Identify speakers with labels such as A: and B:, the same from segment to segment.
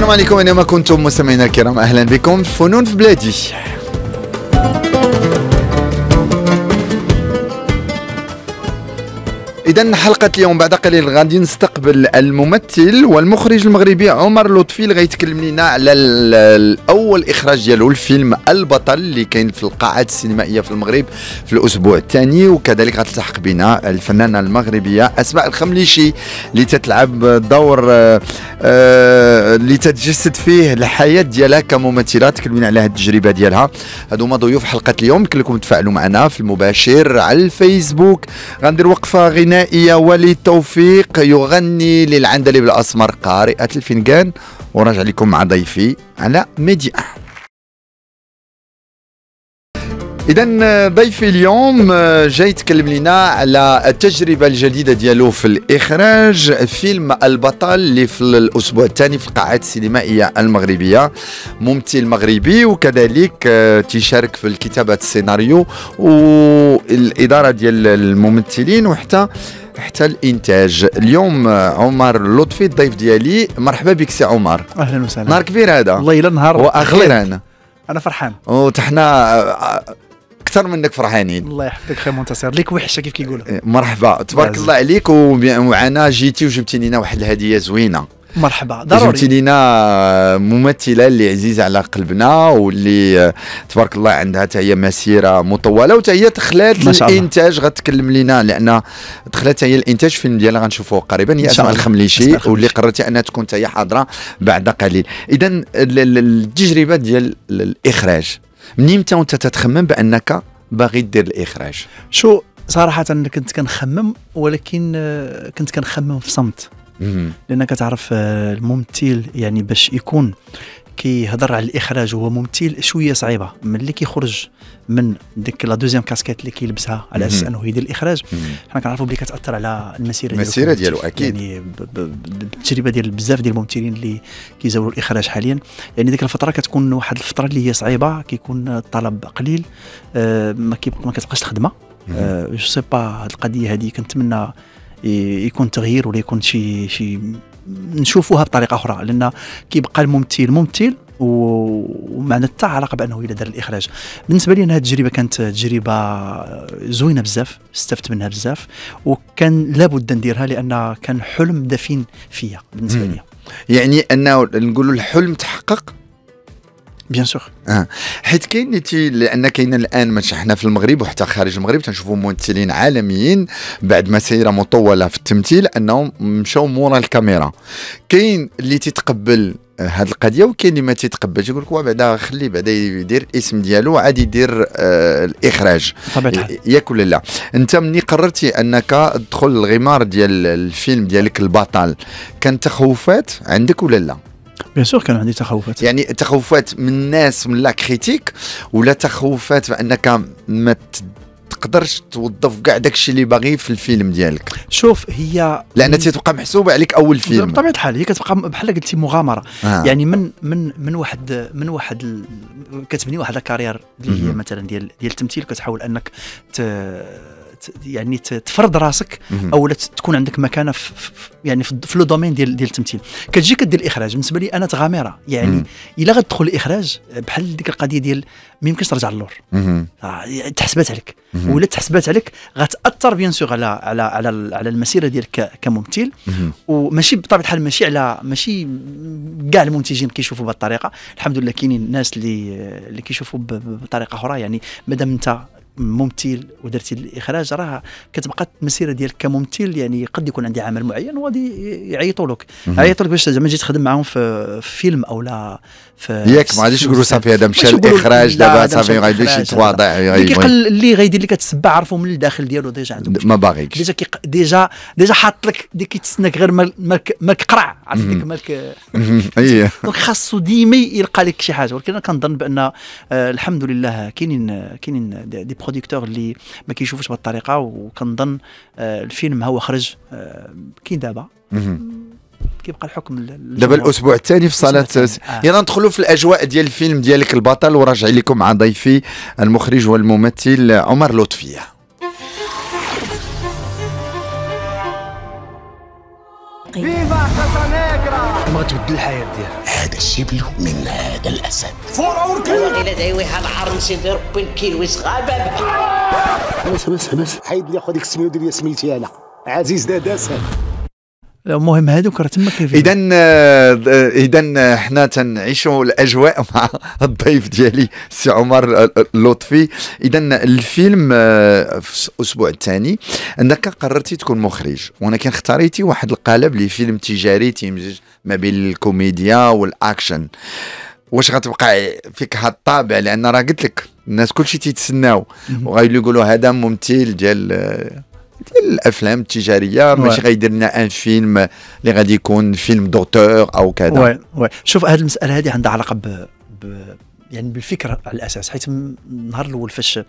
A: السلام عليكم اينما كنتم مستمعينا الكرام اهلا بكم في فنون في بلادي إذا حلقة اليوم بعد قليل غادي نستقبل قبل الممثل والمخرج المغربي عمر لطفي اللي غيتكلم لنا على الاول اخراج ديالو الفيلم البطل اللي كاين في القاعات السينمائيه في المغرب في الاسبوع الثاني وكذلك غتلتحق بنا الفنانه المغربيه اسماء الخمليشي اللي تتلعب دور آه، آه، اللي تتجسد فيه الحياه ديالها كممثله تكلمنا على هذه التجربه ديالها هادو هما ضيوف حلقه اليوم كلكم تفاعلوا معنا في المباشر على الفيسبوك غندير وقفه غنائيه وليد توفيق يغني مني للعندليب الأسمر قارئة الفنجان ونرجع لكم مع ضيفي على ميدي اذا آه، ضيفي اليوم آه، جاي يتكلم لنا على التجربه الجديده ديالو في الاخراج فيلم البطل اللي في الاسبوع الثاني في القاعات السينمائيه المغربيه ممثل مغربي وكذلك آه، تشارك في الكتابه السيناريو والاداره ديال الممثلين وحتى حتى الانتاج اليوم عمر لطفي الضيف ديالي مرحبا بك سي عمر
B: اهلا وسهلا نهار
A: كبير هذا والله الا نهار واخيرا انا انا فرحان وتحنا اكثر منك فرحانين
B: الله يحفظك خير منتصر ليك وحشه كيف كيقولوا
A: إيه، مرحبا تبارك الله عليك ومعنا جيتي وجبتي لنا واحد الهديه زوينه
B: مرحبا ضروري جبتي
A: لينا ممثله اللي عزيزه على قلبنا واللي آه، تبارك الله عندها حتى هي مسيره مطوله وحتى هي دخلت الانتاج غتكلم لينا لان دخلت هي الانتاج فيلم ديالها غنشوفوه قريبا هي اسماء الخمليشي واللي قررت انها تكون حتى هي حاضره بعد قليل اذا التجربه ديال الاخراج من امتى وانت تتخمم بانك باغي دير الاخراج
B: شو صراحه كنت كنخمم ولكن آه، كنت كنخمم في صمت لانك تعرف آه، الممثل يعني باش يكون كيهضر على الاخراج هو ممثل شويه صعيبه ملي كيخرج من ديك لا دوزيام كاسكيت اللي كيلبسها على اساس انه يدير الاخراج حنا كنعرفوا بلي كتاثر على المسيره ديالو المسيره ديالو يعني اكيد يعني بالتجربه ديال بزاف ديال الممثلين اللي كيزاولوا الاخراج حاليا يعني ديك الفتره كتكون واحد الفتره اللي هي صعيبه كيكون الطلب قليل آه ما, كتبقاش الخدمه آه جو سي با هاد القضيه هذه كنتمنى يكون تغيير ولا يكون شي شي نشوفوها بطريقه اخرى لان كيبقى الممثل ممثل ومعنى حتى علاقه بانه الى دار الاخراج بالنسبه لي انا هذه التجربه كانت تجربه زوينه بزاف استفدت منها بزاف وكان لابد نديرها لان كان حلم دفين فيا بالنسبه
A: لي يعني انه نقولوا الحلم تحقق بيان سور اه حيت كاين لان كاين الان ماشي حنا في المغرب وحتى خارج المغرب تنشوفوا ممثلين عالميين بعد مسيره مطوله في التمثيل انهم مشاو مورا الكاميرا كاين اللي تيتقبل آه، هاد القضيه وكاين اللي ما تيتقبلش يقول لك بعدا خلي بعدا يدير الاسم ديالو عاد يدير آه الاخراج ياك ولا لا انت مني قررتي انك تدخل الغمار ديال الفيلم ديالك البطل كان تخوفات عندك ولا لا بيان سور كان عندي تخوفات يعني تخوفات من الناس من لا كريتيك ولا تخوفات بانك ما تقدرش توظف كاع داكشي اللي باغي في الفيلم ديالك
B: شوف هي
A: لان تتبقى محسوبه عليك اول فيلم بطبيعه
B: الحال هي كتبقى بحال قلتي مغامره آه. يعني من من من واحد من واحد ال... كتبني واحد الكارير اللي هي مثلا ديال ديال التمثيل كتحاول انك ت... يعني تفرض راسك او تكون عندك مكانه يعني في يعني في لو دومين ديال ديال التمثيل كتجي كدير الاخراج بالنسبه لي انا تغامره يعني الا غتدخل الاخراج بحال ديك القضيه ديال ما يمكنش ترجع للور آه، تحسبات عليك ولا تحسبات عليك غتاثر بيان سور على على على على المسيره ديالك كممثل وماشي بطبيعه الحال ماشي على ماشي كاع المنتجين كيشوفوا بهذه الطريقه الحمد لله كاينين الناس اللي اللي كيشوفوا بطريقه اخرى يعني مادام انت ممثل ودرتي الاخراج راه كتبقى المسيره ديالك كممثل يعني قد يكون عندي عمل معين وغادي يعيطوا لك يعيطوا لك باش زعما تجي تخدم معاهم في فيلم او لا في ياك ما غاديش يقولوا صافي هذا مشى الاخراج دابا صافي ما غاديش يتواضع اللي غيدير لك تسبع عرفوا من الداخل ديالو ديجا عنده
A: ما باغيكش ديجا
B: ديجا ديجا حاط لك كيتسناك غير مالك مالك قرع عرفت ديك مالك
A: اييه
B: دونك خاصو ديما يلقى لك شي حاجه ولكن انا كنظن بان آه، الحمد لله كاينين آه، كاينين دي بروديكتور اللي ما كيشوفوش بهذه الطريقه وكنظن الفيلم هو خرج كاين دابا كيبقى الحكم دابا
C: الاسبوع الثاني في صاله
A: آه. يلا ندخلوا في الاجواء ديال الفيلم ديالك البطل وراجع لكم مع ضيفي المخرج والممثل عمر لطفيه
B: فيفا
C: ما تبدل الحياه ديالها هذا الشبل من هذا الاسد
B: فور اور كيل الا داويها العار سيدي ربي الكيلويس
A: غابه بس بس بس حيد لي خو ديك السميه ودير لي سميتي انا عزيز
C: داداسه
B: المهم هذوك راه تما كيف
A: اذا آه، اذا حنا تنعيشوا الاجواء مع الضيف ديالي سي عمر اللطفي آه، آه، اذا الفيلم في الاسبوع الثاني انك قررتي تكون مخرج ولكن اختاريتي واحد القالب لفيلم تجاري تيمزج ما بين الكوميديا والاكشن واش غتبقى فيك هاد الطابع لان راه قلت لك الناس كلشي تيتسناو وغايقولوا هذا ممثل ديال ديال الافلام التجاريه ماشي غيدير لنا ان فيلم اللي غادي يكون فيلم دوتور او كذا وي
B: وي شوف هذه المساله هذه عندها علاقه ب, ب... يعني بالفكره على الاساس حيت النهار الاول فاش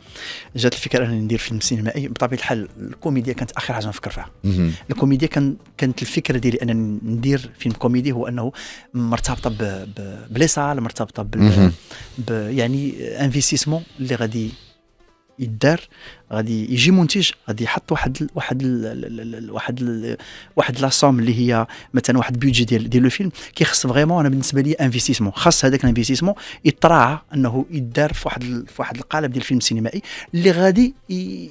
B: جات الفكره انني ندير فيلم سينمائي بطبيعه الحال الكوميديا كانت اخر حاجه نفكر فيها الكوميديا كان كانت الفكره ديالي انني ندير فيلم كوميدي هو انه مرتبطه ب... ب... بلي صال مرتبطه بال... ب... يعني انفيستيسمون اللي غادي يدار غادي يجي منتج غادي يحط واحد الـ واحد الـ واحد الـ واحد لاسوم اللي هي مثلا واحد بيدجي ديال ديال الفيلم كيخص فريمون انا بالنسبه لي انفستيسمون خاص هذاك الانفستيسمون يتراعى انه يدار في واحد في واحد القالب ديال الفيلم السينمائي اللي غادي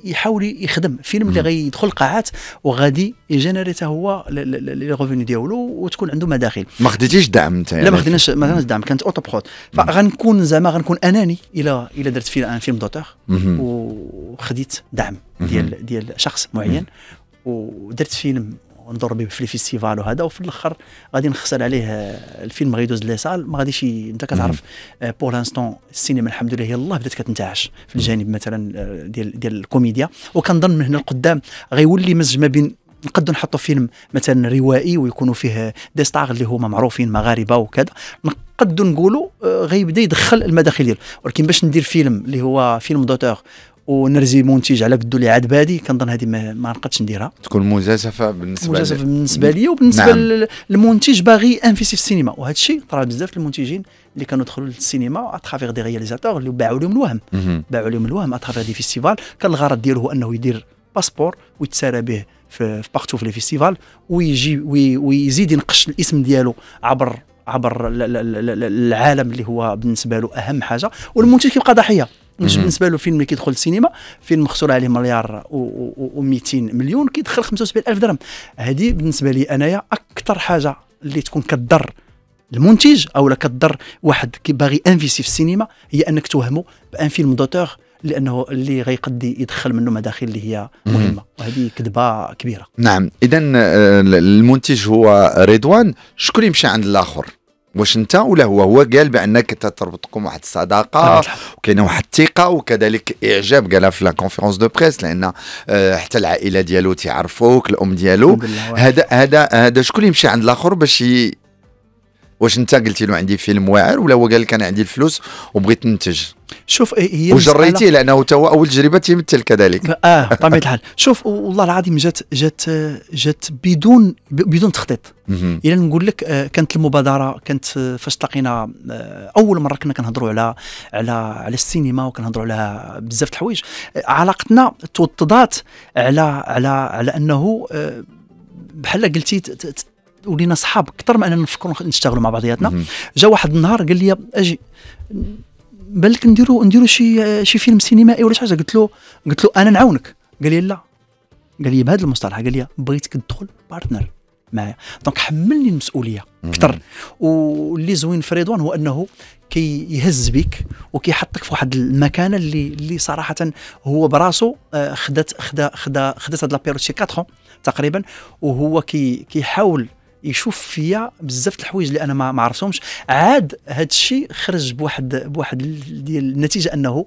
B: يحاول يخدم فيلم اللي غيدخل القاعات وغادي يجنريت هو لي ريفوني ديالو وتكون عنده مداخل
A: ما خديتيش دعم انت يعني؟ لا ما خديناش
B: ما خديناش دعم كانت اوتو بروت فغنكون زعما غنكون اناني الا الى درت فيلم ان فيلم دوتور وخديت لقيت دعم ديال ديال شخص معين ودرت فيلم ونضر به في الفيستيفال وهذا وفي الاخر غادي نخسر عليه آه، الفيلم غيدوز لي سال ما غاديش انت كتعرف بور آه، لانستون السينما الحمد لله يلاه بدات كتنتعش في الجانب مثلا آه، ديال ديال الكوميديا وكنظن من هنا لقدام غيولي مزج ما بين نقدر نحطوا فيلم مثلا روائي ويكونوا فيه دي ستار اللي هما معروفين مغاربه وكذا نقدر نقولوا غيبدا يدخل المداخل ديالو ولكن باش ندير فيلم اللي هو فيلم دوتور ونرزي منتج على قدو اللي عاد بادي كنظن هذه ما, ما نقدش نديرها تكون مجازفه بالنسبه مجازفه بالنسبه لي نعم. وبالنسبه نعم. للمنتج باغي انفيسي في السينما وهذا الشيء طرا بزاف المنتجين اللي كانوا دخلوا للسينما اترافيغ دي رياليزاتور اللي باعوا لهم الوهم باعوا لهم الوهم اترافيغ دي فيستيفال كان الغرض ديالو هو انه يدير باسبور ويتسارى به في بارتو في لي فيستيفال ويجي وي ويزيد ينقش الاسم ديالو عبر عبر العالم اللي هو بالنسبه له اهم حاجه والمنتج كيبقى ضحيه مش بالنسبه له فيلم كيدخل السينما فيلم مخسور عليه مليار و200 مليون كيدخل 75000 درهم هذه بالنسبه لي انايا اكثر حاجه اللي تكون كضر المنتج او لا كضر واحد باغي انفيسي في السينما هي انك توهمه بان فيلم دوتور لانه اللي غيقدي يدخل منه مداخل اللي هي مهمه وهذه كذبه كبيره
A: نعم اذا آه، المنتج هو رضوان شكون يمشي عند الاخر واش انت ولا هو هو قال بانك تربطكم واحد الصداقه آه، وكاينه واحد الثقه وكذلك اعجاب قالها في لا كونفيرونس دو بريس لان آه، حتى العائله ديالو تيعرفوك الام ديالو هذا هذا هذا شكون يمشي عند الاخر باش واش انت قلتي له عندي فيلم واعر ولا هو قال لك انا عندي الفلوس وبغيت ننتج
B: شوف إيه، هي وجريتيه لانه
A: هو اول تجربه تيمثل كذلك اه بطبيعه الحال
B: شوف والله العظيم جات جات جات بدون بدون تخطيط الا نقول لك آه، كانت المبادره كانت آه، فاش تلاقينا آه، اول مره كنا كنهضروا على على على السينما وكنهضروا على بزاف الحوايج علاقتنا توطدات على على على انه بحال قلتي ولينا صحاب اكثر ما اننا نفكروا نشتغلوا مع بعضياتنا جا واحد النهار قال لي اجي بالك نديروا نديروا شي شي فيلم سينمائي ولا شي حاجه قلت له قلت له انا نعاونك قال لي لا قال لي بهذا المصطلح قال لي بغيتك تدخل بارتنر معايا دونك حملني المسؤوليه اكثر واللي زوين في رضوان هو انه كيهز كي بك وكيحطك في واحد المكانه اللي اللي صراحه هو براسو آه، خدات خدا خدا خدات هاد لابيرو شي 4 تقريبا وهو كي كيحاول يشوف فيا بزاف د الحوايج اللي انا ما عرفتهمش عاد هذا الشيء خرج بواحد بواحد ديال النتيجه انه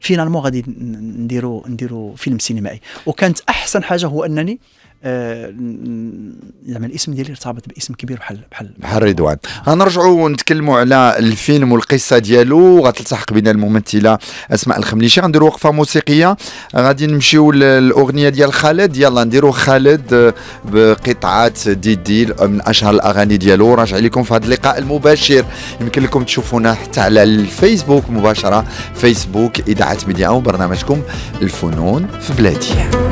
B: فينالمون غادي نديرو نديرو فيلم سينمائي وكانت احسن حاجه هو انني زعما آه، يعني الاسم ديالي ارتبط باسم كبير بحال بحال بحال رضوان غنرجعوا
A: نتكلموا على الفيلم والقصه ديالو غتلتحق بنا الممثله اسماء الخمليشي غنديروا وقفه موسيقيه غادي نمشيو للاغنيه ديال خالد يلا نديروا خالد بقطعات ديدي دي من اشهر الاغاني ديالو راجع لكم في هذا اللقاء المباشر يمكن لكم تشوفونا حتى على الفيسبوك مباشره فيسبوك اذاعه ميديا وبرنامجكم الفنون في بلادي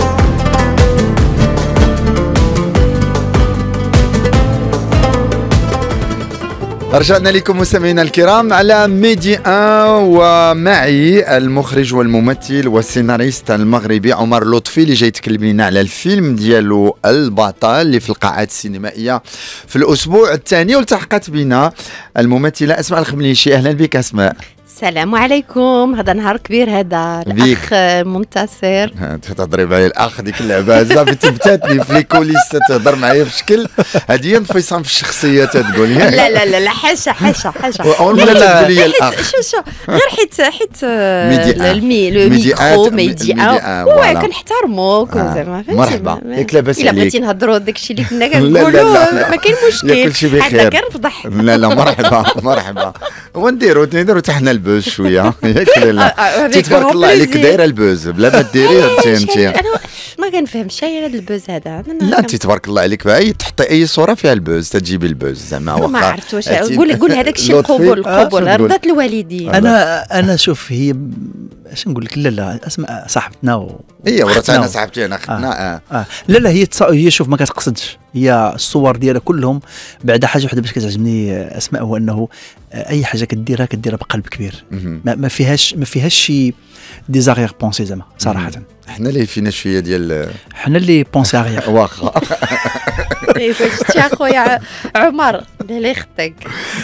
A: رجعنا لكم مستمعينا الكرام على ميدي ان ومعي المخرج والممثل والسيناريست المغربي عمر لطفي اللي جاي يتكلم لنا على الفيلم ديالو البطل اللي في القاعات السينمائيه في الاسبوع الثاني والتحقت بنا الممثله اسماء الخمليشي اهلا بك اسماء
C: السلام عليكم هذا نهار كبير هذا الاخ منتصر
A: تهضري معايا الاخ ديك اللعبه صافي تبتاتني في لي كوليس تهضر معايا بشكل هذه هي انفصام في الشخصيه تقول لا لا لا
C: لا حاشا حاشا حاشا اول مره تقول لي الاخ شو شو غير حيت حيت آه، المي لو ميكرو ميديا هو كنحترموك آه، زعما مرحبا ياك لاباس عليك الا بغيتي نهضروا داك الشيء اللي كنا كنقولوا ما كاين مشكل حتى كنفضح لا لا مرحبا
A: مرحبا ونديروا نديروا تحنا حنا البوز شويه ياك لا لا تبارك الله عليك دايره البوز بلا ما ديريه انت انت
C: كنفهم شي هذا البوز هذا لا
A: انت تبارك الله عليك باي تحطي اي صوره فيها البوز تجيبي البوز زعما واخا ما عرفتوش
C: قول قول هذاك
B: الشيء القبول القبول آه، رضات
C: الوالدين انا
B: انا شوف هي اش نقول لك لا لا اسمع صاحبتنا و... هي ورات انا صاحبتي انا اختنا آه. آه. آه. لا لا هي تص... هي شوف ما كتقصدش هي الصور ديالها كلهم بعد حاجه وحده باش كتعجبني آه، اسماء هو انه آه، اي حاجه كديرها كديرها بقلب كبير ما, ما فيهاش ما فيهاش شي ديزاغيغ بونسي زعما صراحه حنا اللي فينا شويه ديال حنا اللي بونسي اريير واخا
C: إيه، إيه، شفتي اخويا عمر لا يخطيك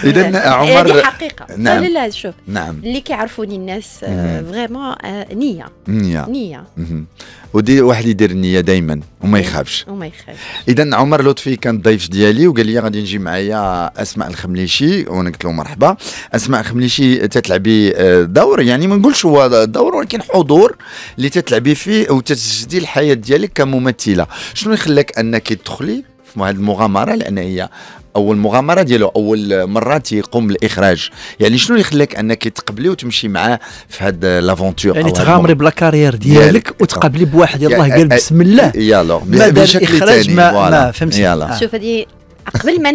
C: اذا عمر هذه حقيقه نعم لا لا شوف نعم اللي كيعرفوني الناس آه، نعم. فريمون آه، نيه نيه نيه
A: ودي واحد يدير النيه دائما وما إيه، يخافش وما يخافش اذا عمر لطفي كان ضيف ديالي وقال لي غادي نجي معايا اسماء الخمليشي وانا قلت له مرحبا اسماء الخمليشي تتلعبي آه، دور يعني ما نقولش هو دور ولكن حضور اللي تتلعبي فيه وتسجدي الحياه ديالك كممثله شنو يخليك انك تدخلي في هذه المغامره لان هي اول مغامره ديالو اول مره تيقوم بالاخراج يعني شنو اللي خلاك انك تقبلي وتمشي معاه في هاد لافونتور يعني تغامري
B: بلا كارير ديالك وتقبلي بواحد يلاه قال بسم الله يلا بهذا الاخراج ما, ما فهمتي شوف
C: هذه قبل ما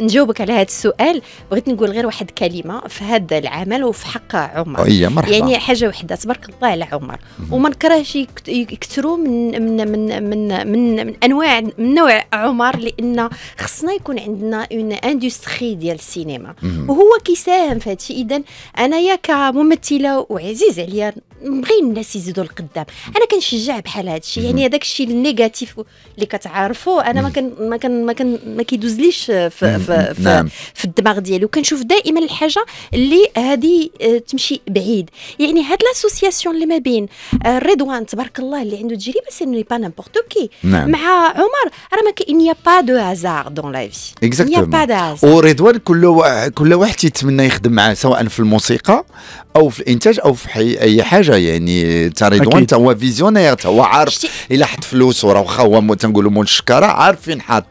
C: نجاوبك على هذا السؤال بغيت نقول غير واحد كلمه في هذا العمل وفي حق عمر مرحبا. يعني حاجه وحده تبارك الله على عمر وما نكرهش يكثروا من من من من, من, من انواع من نوع عمر لان خصنا يكون عندنا اون اندستري ديال السينما وهو كيساهم في هذا الشيء اذا انايا كممثله وعزيز عليا نبغي الناس يزيدوا القدام انا كنشجع بحال هذا الشيء يعني هذاك الشيء النيجاتيف اللي كتعرفوا انا ما كان ما كان ما كان ما كي يدوزليش في, في, في, نعم. في الدماغ ديالو كنشوف دائما الحاجه اللي هذه آه، تمشي بعيد يعني هاد لاسوسياسيون اللي ما بين رضوان آه، تبارك الله اللي عنده تجربه سي با نامبورتو كي نعم. مع عمر راه ما كاين يا با دو هازار دون لا في
A: اكزاكتومون با دو هازار ورضوان كل و... كل واحد تيتمنى يخدم معاه سواء في الموسيقى او في الانتاج او في حي... اي حاجه يعني تا رضوان تا هو فيزيونير تا هو عارف الا حط فلوس وراه واخا هو تنقولوا مول الشكاره عارف فين حاط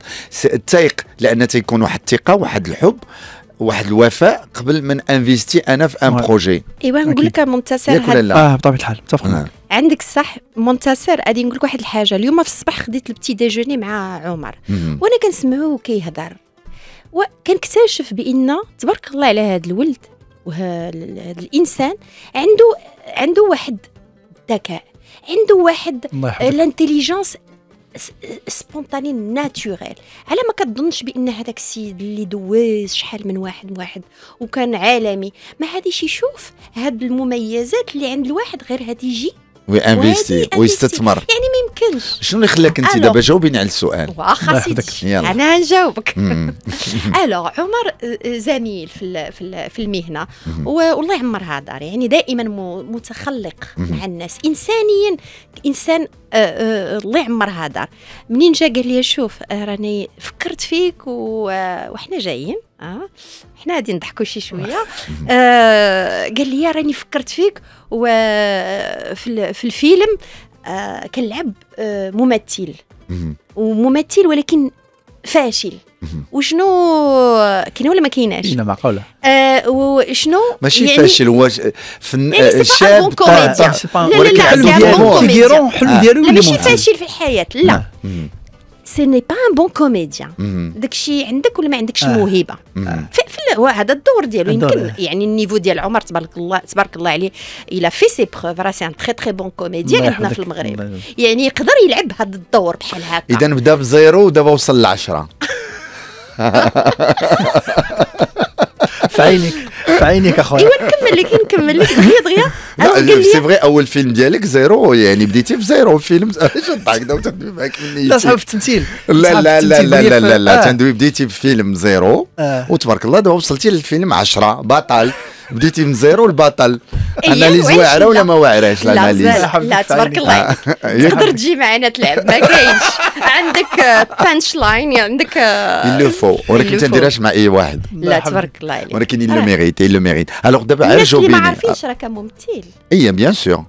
A: تايق التنسيق لان تيكون واحد الثقه واحد الحب واحد الوفاء قبل من انفيستي انا في ان بروجي
C: ايوا نقول لك منتصر لا اه
A: بطبيعه الحال
B: متفق
C: نعم. عندك الصح منتصر غادي نقول لك واحد الحاجه اليوم في الصباح خديت البتي ديجوني مع عمر وانا كنسمعو كيهضر وكنكتشف بان تبارك الله على هذا الولد وهذا الانسان عنده عنده واحد الذكاء عنده واحد لانتيليجونس سبونتاني ناتوريل على ما كتظنش بان هذاك السيد اللي دواز شحال من واحد واحد وكان عالمي ما غاديش يشوف هاد المميزات اللي عند الواحد غير هادي يجي
A: وانفيستي ويستثمر يعني ما يمكنش شنو اللي خلاك انت دابا جاوبيني على السؤال
C: واخا سيدي انا نجاوبك الوغ عمر آه، زميل في في المهنه والله يعمرها دار يعني دائما متخلق مع الناس انسانيا انسان آه، آه، الله يعمرها دار منين جا قال لي شوف راني فكرت فيك وحنا جايين اه حنا غادي نضحكوا شي شويه آه قال لي راني فكرت فيك وفي في الفيلم آه كنلعب آه ممثل وممثل ولكن فاشل وشنو كاين ولا ما كايناش؟ كاينه معقوله اه وشنو ماشي يعني فاشل
A: هو فن يعني شاب كوميديا
B: لا لا لا حلو ديالو حلو ديالو
C: ماشي فاشل في الحياه لا سي ني با ان بون كوميديان داكشي عندك ولا ما عندكش آه. موهبه في هذا الدور ديالو يمكن آه. يعني النيفو ديال عمر تبارك الله تبارك الله عليه الا في سي بروف راه سي ان تري تري بون كوميديان عندنا في المغرب يعني يقدر يلعب هذا الدور بحال هكا
A: اذا بدا بزيرو ودابا وصل لعشرة في عينك في عينيك اخويا ايوا نكمل لك نكمل لك دغيا دغيا لا سي فغي اول فيلم ديالك زيرو يعني بديتي في زيرو فيلم اش هكذا تندوي معاك مني لا صحاب في التمثيل لا لا لا لا لا لا, لا آه. تندوي بديتي في فيلم زيرو آه. وتبارك الله دابا وصلتي للفيلم 10 بطل بديتي من زيرو البطل إيه، اناليز واعره ولا ما واعراش لا
C: لا تبارك الله تقدر تجي معنا تلعب ما كاينش عندك بانش آه، يعني لاين عندك
A: يلوفو آه، ولكن ما تنديرهاش مع اي واحد لا تبارك
C: الله ولكن آه. اللي
A: ميريت اللي ميريت الوغ دابا عرجوا بيني ما عارفينش
C: راك ممثل
A: اي بيان سور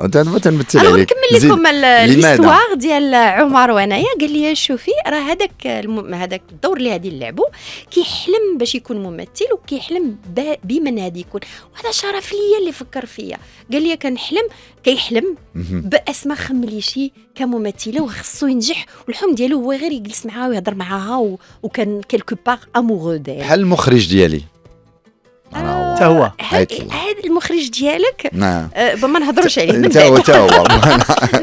A: انت ما تنمثل عليك نكمل لكم الاستوار
C: ديال عمر وانايا قال لي شوفي راه هذاك الم... هذاك الدور اللي غادي نلعبو كيحلم باش يكون ممثل وكيحلم ب... بمن غادي يكون وهذا شرف ليا اللي فكر فيا قال لي كنحلم كيحلم باسماء خمليشي كممثله وخصو ينجح والحلم ديالو هو غير يجلس معاها ويهضر معاها و... وكان كيلكو باغ امورو ديالي بحال
A: المخرج ديالي
B: حتى آه، هو هذا
C: المخرج ديالك نعم آه، ما نهضروش عليه من هو حتى نعم.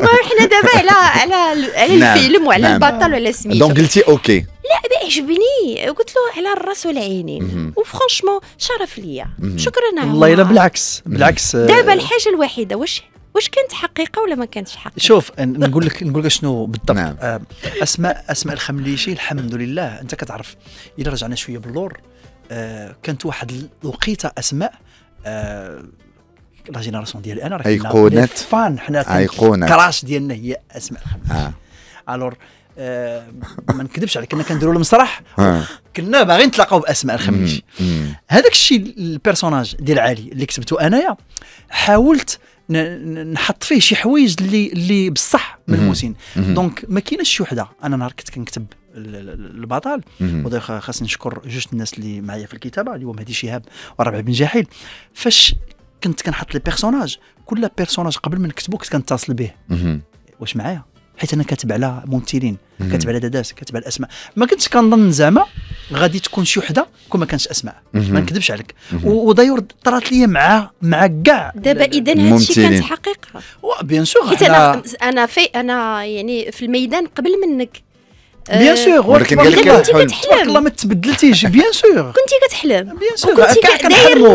C: هو حنا دابا على على نعم. الفيلم وعلى نعم. البطل وعلى سميتو دونك قلتي اوكي لا عجبني قلت له على الراس والعينين وفرانشمون شرف ليا شكرا والله الا
B: بالعكس بالعكس آه، دابا الحاجه
C: الوحيده واش واش كانت حقيقه ولا ما كانتش حقيقه
B: شوف نقول لك نقول لك شنو بالضبط نعم. اسماء اسماء الخمليشي الحمد لله انت كتعرف الا رجعنا شويه باللور آه، كانت واحد الوقيته اسماء آه، لا جينيراسيون ديالي انا راه ايقونه فان حنا ايقونات كراش ديالنا هي اسماء الخميس آه. الور آه، ما نكذبش عليك كنا كنديروا المسرح كنا باغيين نتلاقاو باسماء الخميس هذاك الشيء البيرسوناج ديال علي اللي كتبته انايا حاولت نحط فيه شي حوايج اللي اللي بصح ملموسين دونك ما كايناش شي وحده انا نهار كنت كنكتب البطل وداك خاصني نشكر جوج الناس اللي معايا في الكتابه اليوم هادي شهاب وربع بن جاحيل فاش كنت كنحط لي بيرسوناج كل بيرسوناج قبل ما نكتبو كنت كنتصل به واش معايا حيت انا كاتب على ممثلين كاتب على داداس كاتب على الاسماء ما كنتش كنظن زعما غادي تكون شي وحده كون ما كانش اسماء ما نكذبش عليك ودايور طرات لي مع مع كاع دابا اذا هادشي كانت حقيقه بيان سور حيت انا
C: انا في انا يعني في الميدان قبل منك بيان سور euh, ولكن قال لك كنتي كتحلم والله
B: ما تبدلتيش بيان سور
C: كنتي كتحلم بيان سور كنتي داير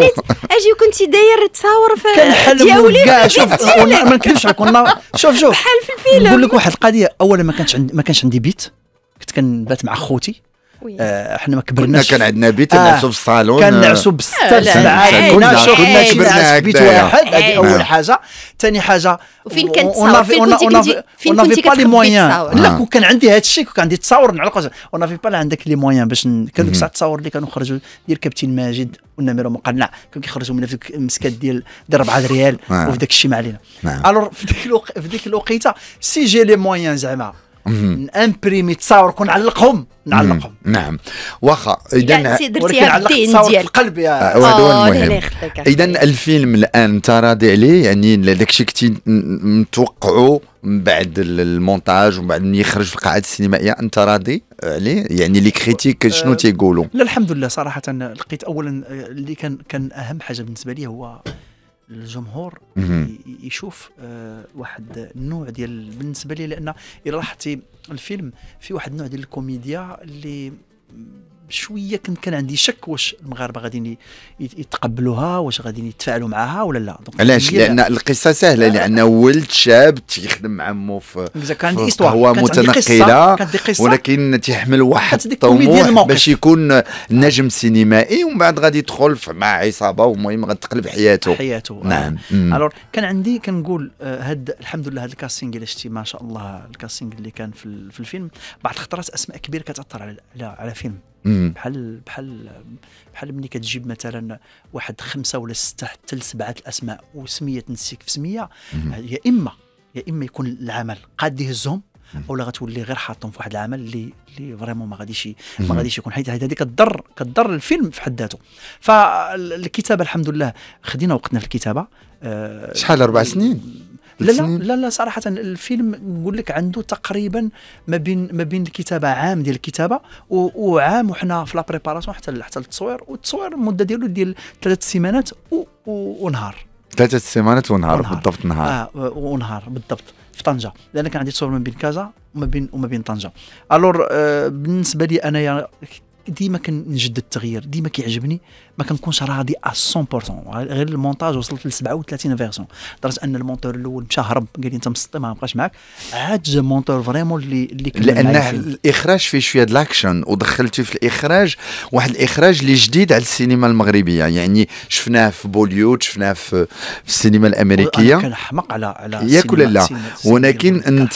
C: اجي وكنتي داير تصاور في كنحلم كاع شوف ما نكذبش عليك شوف شوف بحال في الفيلم نقول لك واحد
B: القضيه اولا ما كانش عندي ما كانش عندي بيت كنت كنبات مع خوتي آه، احنا ما كبرناش كان عندنا بيت آه نعسو في الصالون كان نعسو بستة سبعة كنا كنا كبرنا بيت واحد هذه نعم. اول حاجه ثاني حاجه وفين كان تصاور فين كنتي فين كنتي تصاور لا نعم. كان عندي هذا الشيء كان عندي تصاور نعلق اون في با عندك لي موان باش كان ديك الساعه التصاور اللي كانوا خرجوا ديال كابتن ماجد والنمير مقنع كانوا كيخرجوا من ديك المسكات ديال ديال 4 ريال نعم. وداك الشيء ما علينا الو في في ديك الوقيته سي جي لي موان زعما نامبريمي تصاور ونعلقهم
A: نعلقهم نعم واخا يعني اذا
B: ولكن علقت تصاور في القلب يا آه، هذا هو المهم اذا
A: الفيلم الان انت راضي عليه يعني داك الشيء كنتي متوقعه من بعد المونتاج ومن بعد من يخرج في القاعات السينمائيه انت راضي عليه يعني لي كريتيك آه، شنو تيقولوا
B: لا الحمد لله صراحه لقيت اولا آه، اللي كان كان اهم حاجه بالنسبه لي هو الجمهور يشوف آه، واحد النوع ديال بالنسبه لي لان الا لاحظتي الفيلم في واحد النوع ديال الكوميديا اللي شويه كنت كان عندي شك واش المغاربه غاديين يتقبلوها واش غاديين يتفاعلوا معاها ولا لا علاش لان
A: القصه سهله لان ولد شاب تيخدم مع امه في كان عندي هو متنقله ولكن تيحمل واحد الطموح باش يكون نجم سينمائي ومن بعد غادي يدخل مع عصابه والمهم غتقلب حياته حياته آه. نعم الور
B: كان عندي كنقول آه، هاد الحمد لله هاد الكاستينغ اللي شتي ما شاء الله الكاستينغ اللي كان في الفيلم بعض الخطرات اسماء كبيره كتاثر على على فيلم بحال بحال بحال ملي كتجيب مثلا واحد خمسه ولا سته حتى لسبعه الاسماء وسميه تنسيك في سميه يا اما يا اما يكون العمل قاد يهزهم ولا غتولي غير حاطهم في واحد العمل اللي اللي فريمون ما غاديش ما غاديش يكون حيت هذه كضر كضر الفيلم في حد ذاته فالكتابه الحمد لله خدينا وقتنا في الكتابه آه، شحال اربع سنين لا لا لا لا صراحه الفيلم نقول لك عنده تقريبا ما بين ما بين الكتابه عام ديال الكتابه وعام وحنا في لا بريباراسيون حتى حتى التصوير والتصوير المده ديالو ديال ثلاث سيمانات ونهار
A: ثلاثة سيمانات ونهار, بالضبط نهار اه
B: ونهار بالضبط في طنجه لان كان عندي تصور ما بين كازا وما بين وما بين طنجه الور آه بالنسبه لي انايا ديما كنجدد التغيير ديما كيعجبني ما كنكونش راضي 100% غير المونتاج وصلت ل 37 فيرسون لدرجه ان المونتور الاول مشى هرب قال لي انت مسطي ما بقاش معاك عاد جا مونتور فريمون اللي اللي لانه الاخراج
A: فيه شويه د الاكشن ودخلتي في الاخراج واحد الاخراج اللي جديد على السينما المغربيه يعني شفناه في بوليوود شفناه في, السينما الامريكيه كان
B: حمق على على ياك ولا لا
A: ولكن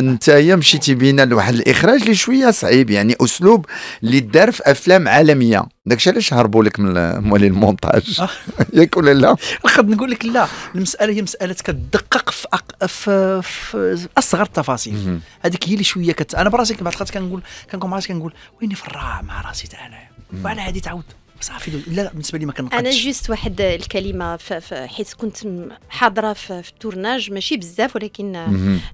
A: انت يا مشيتي بينا لواحد الاخراج اللي شويه صعيب يعني اسلوب اللي دار في افلام عالميه داكشي علاش هربوا لك من موالي المونتاج آه. ياك ولا لا؟
B: خد نقول لك لا المساله هي مساله كتدقق في, أق... في... في اصغر التفاصيل هذيك هي اللي شويه كت... انا براسي بعض الوقت كنقول
C: كنكون مع راسي كنقول ويني في مع راسي انا وانا هذه تعاود
B: صافي لا لا بالنسبه لي ما كنقدش انا
C: جوست واحد الكلمه حيت كنت حاضره في التورناج ماشي بزاف ولكن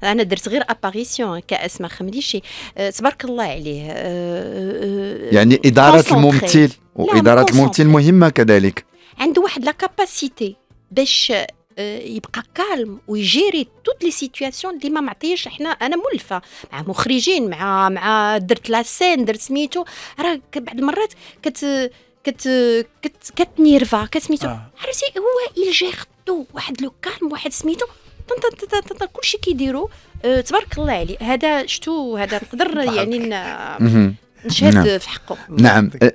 C: انا درت غير اباريسيون كاس ما خمديشي أه، تبارك الله عليه أه، أه، يعني اداره الممثل واداره الممثل
A: مهمه كذلك
C: عنده واحد لا كاباسيتي باش يبقى كالم ويجيري توت لي سيتوياسيون اللي ما معطيش احنا انا مولفه مع مخرجين مع مع درت لا سين درت سميتو راه بعض المرات كت كت كت كتنيرفا كتسميتو آه. عرفتي هو الجي خطو واحد لو كالم واحد سميتو كلشي كيديرو أه تبارك الله عليه هذا شتو هذا نقدر يعني نشهد نعم. في حقه
A: نعم, نعم. آه،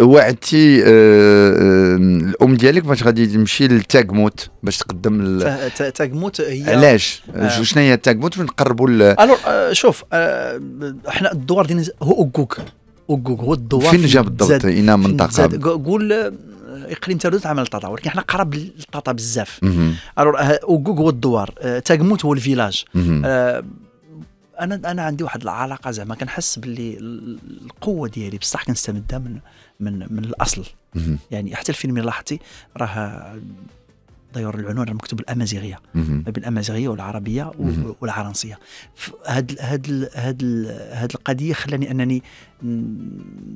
A: آه، وعدتي آه، الام ديالك باش غادي تمشي لتاكموت باش تقدم
B: تاغموت هي علاش آه. شنو
A: هي نقربوا ونقربوا الو
B: شوف احنا الدوار ديالنا هو اوكوك فين جا بالضبط اين منطقه قول آه، اقليم تالوت عمل الطاطا ولكن حنا قرب للطاطا بزاف الور اوكوك آه، هو الدوار آه، تاكموت هو الفيلاج انا انا عندي واحد العلاقه زعما كنحس باللي القوه ديالي بصح كنستمدها من من من الاصل يعني حتى الفيلم لاحظتي راه دايور العنوان راه مكتوب الامازيغيه ما بين الامازيغيه والعربيه والعرنسيه هاد هاد هاد هاد القضيه خلاني انني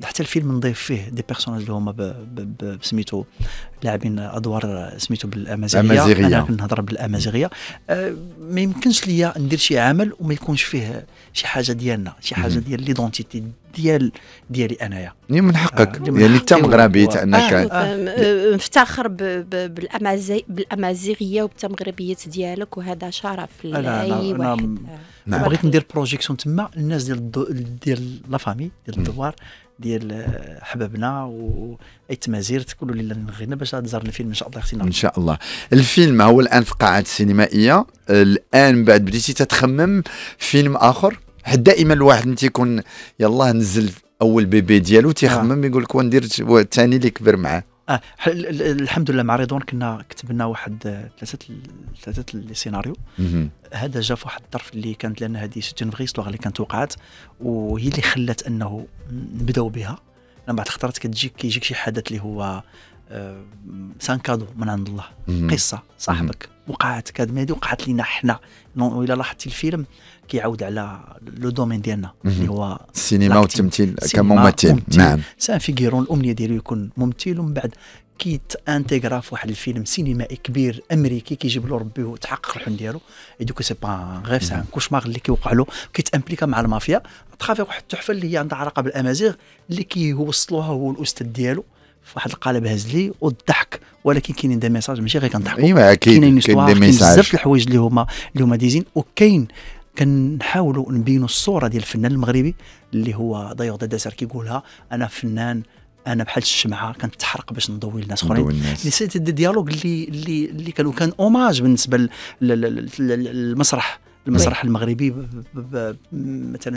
B: حتى الفيلم نضيف فيه دي بيرسوناج اللي هما بسميتو لاعبين ادوار سميتو بالامازيغيه انا كنهضر بالامازيغيه أه، ما يمكنش ليا ندير شي عمل وما يكونش فيه شي حاجه ديالنا شي حاجه ديال ليدونتيتي ديال ديالي انايا من حقك آه. يعني انت مغربي
A: انك آه. آه.
C: آه. مفتخر بالامازيغيه وبالتمغربيه ديالك وهذا شرف لاي واحد
B: نعم. بغيت ندير بروجيكسيون تما الناس ديال ديال لا فامي ديال الدوار ديال حبابنا ايت مازير تقولوا لي نغينا باش نزار الفيلم ان شاء الله اختي ان
A: شاء الله الفيلم هو الان في قاعات سينمائيه الان بعد بديتي تتخمم فيلم اخر حد دائما الواحد انت تيكون يلاه نزل اول بيبي ديالو تيخمم آه. يقول لك وندير الثاني اللي كبر معاه
B: اه الحمد لله مع رضوان كنا كتبنا واحد آه، ثلاثه ثلاثه لي سيناريو هذا جا في واحد الظرف اللي كانت لان هذه سيتون فغي اللي كانت وقعت وهي اللي خلات انه نبداو بها من بعد خطرات كتجيك كيجيك شي حدث اللي هو آه، سان كادو من عند الله قصه صاحبك وقعت كاد هذه وقعت لينا حنا الا لاحظتي الفيلم كيعاود على لو دومين ديالنا اللي هو السينما والتمثيل كممثل نعم سان فيغيرون الامنيه ديالو يكون ممثل ومن بعد كيتانتيغرا في واحد الفيلم سينمائي كبير امريكي كيجيب له ربي وتحقق الحلم ديالو دوكو سي با غيف سان كوشمار اللي كيوقع له امبليكا مع المافيا تخافي واحد التحفه اللي هي عندها علاقه بالامازيغ اللي كيوصلوها هو الاستاذ ديالو في واحد القالب هزلي والضحك ولكن كاينين دي ميساج ماشي غير كنضحكوا ايوا اكيد كاين دي ميساج بزاف الحوايج اللي هما اللي هما ديزين وكاين كنحاولوا نبينوا الصوره ديال الفنان المغربي اللي هو دايوغ دادازر كيقولها انا فنان انا بحال الشمعه كنتحرق باش نضوي الناس اخرين اللي سيت الديالوج اللي اللي اللي كانوا كان اوماج بالنسبه للمسرح المسرح المغربي مثلا